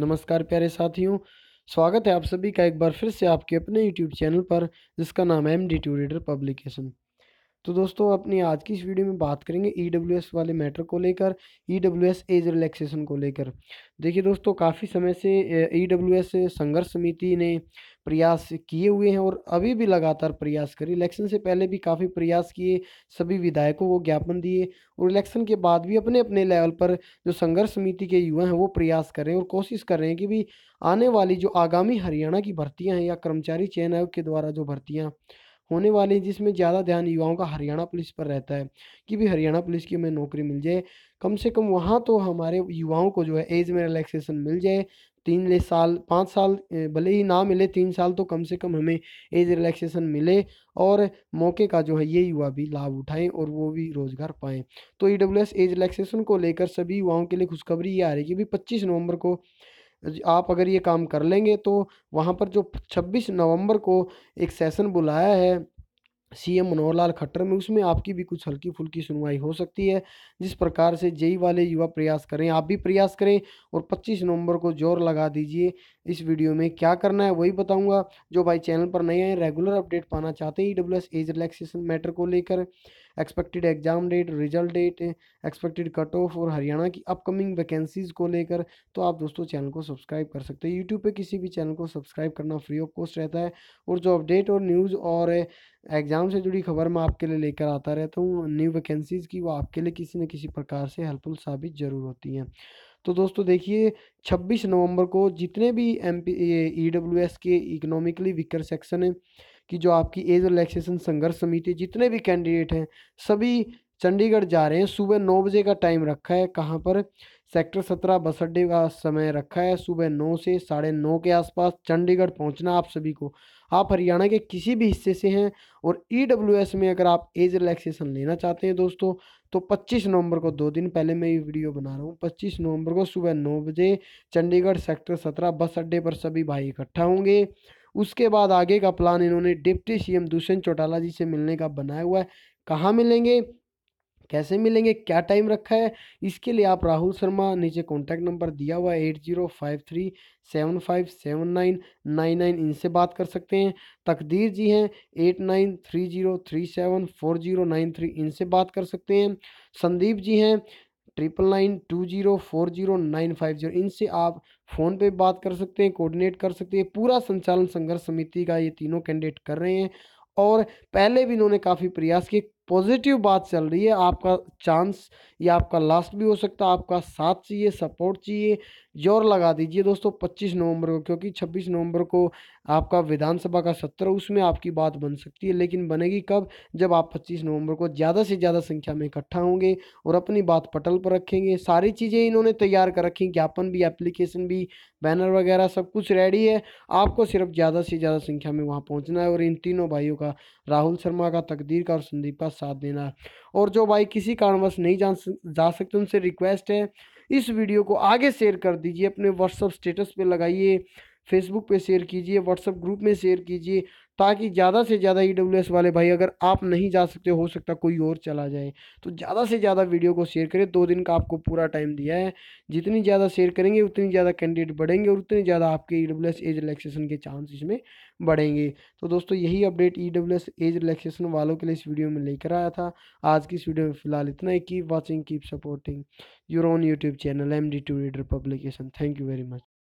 नमस्कार प्यारे साथियों स्वागत है आप सभी का एक बार फिर से आपके अपने यूट्यूब चैनल पर जिसका नाम है M D two reader publication तो दोस्तों अपनी आज की इस वीडियो में बात करेंगे ई e वाले मैटर को लेकर ई डब्ल्यू एज रिलैक्सेशन को लेकर देखिए दोस्तों काफ़ी समय से ई e संघर्ष समिति ने प्रयास किए हुए हैं और अभी भी लगातार प्रयास करे इलेक्शन से पहले भी काफ़ी प्रयास किए सभी विधायकों को ज्ञापन दिए और इलेक्शन के बाद भी अपने अपने लेवल पर जो संघर्ष समिति के युवा हैं वो प्रयास कर रहे हैं और कोशिश कर रहे हैं कि भी आने वाली जो आगामी हरियाणा की भर्तियाँ हैं या कर्मचारी चयन आयोग के द्वारा जो भर्तियाँ होने वाले हैं जिसमें ज़्यादा ध्यान युवाओं का हरियाणा पुलिस पर रहता है कि भी हरियाणा पुलिस की हमें नौकरी मिल जाए कम से कम वहाँ तो हमारे युवाओं को जो है एज में रिलैक्सेशन मिल जाए तीन ले साल पाँच साल भले ही ना मिले तीन साल तो कम से कम हमें एज रिलैक्सेशन मिले और मौके का जो है ये युवा भी लाभ उठाएं और वो भी रोज़गार पाएं तो ई e एज रिलैक्सेशन को लेकर सभी युवाओं के लिए खुशखबरी ये आ रही है कि भी पच्चीस नवंबर को आप अगर ये काम कर लेंगे तो वहाँ पर जो 26 नवंबर को एक सेशन बुलाया है सी एम मनोहर लाल खट्टर में उसमें आपकी भी कुछ हल्की फुल्की सुनवाई हो सकती है जिस प्रकार से जेई वाले युवा प्रयास करें आप भी प्रयास करें और 25 नवंबर को जोर लगा दीजिए इस वीडियो में क्या करना है वही बताऊंगा जो भाई चैनल पर नए हैं रेगुलर अपडेट पाना चाहते हैं E W S age relaxation matter को लेकर expected exam date result date expected cut off और हरियाणा की अपकमिंग वैकेंसीज़ को लेकर तो आप दोस्तों चैनल को सब्सक्राइब कर सकते हैं यूट्यूब पे किसी भी चैनल को सब्सक्राइब करना फ्री ऑफ कॉस्ट रहता है और जो अपडेट और न्यूज़ और एग्ज़ाम से जुड़ी खबर मैं आपके लिए लेकर आता रहता हूँ न्यू वैकेंसीज़ की वो आपके लिए किसी न किसी प्रकार से हेल्पफुल साबित ज़रूर होती हैं तो दोस्तों देखिए 26 नवंबर को जितने भी एम पी ये ई डब्ल्यू एस के इकोनॉमिकली वीकर सेक्शन हैं कि जो आपकी एज रिलैक्सेशन संघर्ष समिति जितने भी कैंडिडेट हैं सभी चंडीगढ़ जा रहे हैं सुबह नौ बजे का टाइम रखा है कहाँ पर सेक्टर सत्रह बस अड्डे का समय रखा है सुबह नौ से साढ़े नौ के आसपास चंडीगढ़ पहुंचना आप सभी को आप हरियाणा के किसी भी हिस्से से हैं और ई e में अगर आप एज रिलैक्सेशन लेना चाहते हैं दोस्तों तो 25 नवंबर को दो दिन पहले मैं ये वीडियो बना रहा हूँ 25 नवंबर को सुबह नौ बजे चंडीगढ़ सेक्टर सत्रह बस अड्डे पर सभी भाई इकट्ठा होंगे उसके बाद आगे का प्लान इन्होंने डिप्टी सीएम दुष्यंत चौटाला जी से मिलने का बनाया हुआ है कहाँ मिलेंगे कैसे मिलेंगे क्या टाइम रखा है इसके लिए आप राहुल शर्मा नीचे कॉन्टैक्ट नंबर दिया हुआ है eight zero five three seven five seven nine nine nine इनसे बात कर सकते हैं तकदीर जी हैं eight nine three zero three seven four zero nine three इनसे बात कर सकते हैं संदीप जी हैं triple nine two zero four zero nine five zero इनसे आप फ़ोन पे बात कर सकते हैं कोऑर्डिनेट कर सकते हैं पूरा संचालन संघर्ष समिति का ये तीनों कैंडिडेट कर रहे हैं और पहले भी इन्होंने काफ़ी प्रयास किए पॉजिटिव बात चल रही है आपका चांस या आपका लास्ट भी हो सकता है आपका साथ चाहिए सपोर्ट चाहिए जोर लगा दीजिए दोस्तों 25 नवंबर को क्योंकि 26 नवंबर को आपका विधानसभा का सत्र उसमें आपकी बात बन सकती है लेकिन बनेगी कब जब आप 25 नवंबर को ज़्यादा से ज़्यादा संख्या में इकट्ठा होंगे और अपनी बात पटल पर रखेंगे सारी चीज़ें इन्होंने तैयार कर रखी ज्ञापन भी एप्लीकेशन भी बैनर वगैरह सब कुछ रेडी है आपको सिर्फ ज़्यादा से ज़्यादा संख्या में वहाँ पहुँचना है और इन तीनों भाइयों का राहुल शर्मा का तकदीर का और संदीप का साथ देना और जो भाई किसी कारणवश नहीं जान जा सकते उनसे रिक्वेस्ट है इस वीडियो को आगे शेयर कर दीजिए अपने व्हाट्सअप स्टेटस पे लगाइए फेसबुक पे शेयर कीजिए व्हाट्सअप ग्रुप में शेयर कीजिए ताकि ज़्यादा से ज़्यादा ई e वाले भाई अगर आप नहीं जा सकते हो सकता कोई और चला जाए तो ज़्यादा से ज़्यादा वीडियो को शेयर करें दो दिन का आपको पूरा टाइम दिया है जितनी ज़्यादा शेयर करेंगे उतनी ज़्यादा कैंडिडेट बढ़ेंगे और उतनी ज़्यादा आपके E W S age relaxation के चांस इसमें बढ़ेंगे तो दोस्तों यही update E W S age relaxation वालों के लिए इस वीडियो में लेकर आया था आज की इस वीडियो में फिलहाल इतना ही keep watching keep supporting your own YouTube channel M D two reader publication thank you very much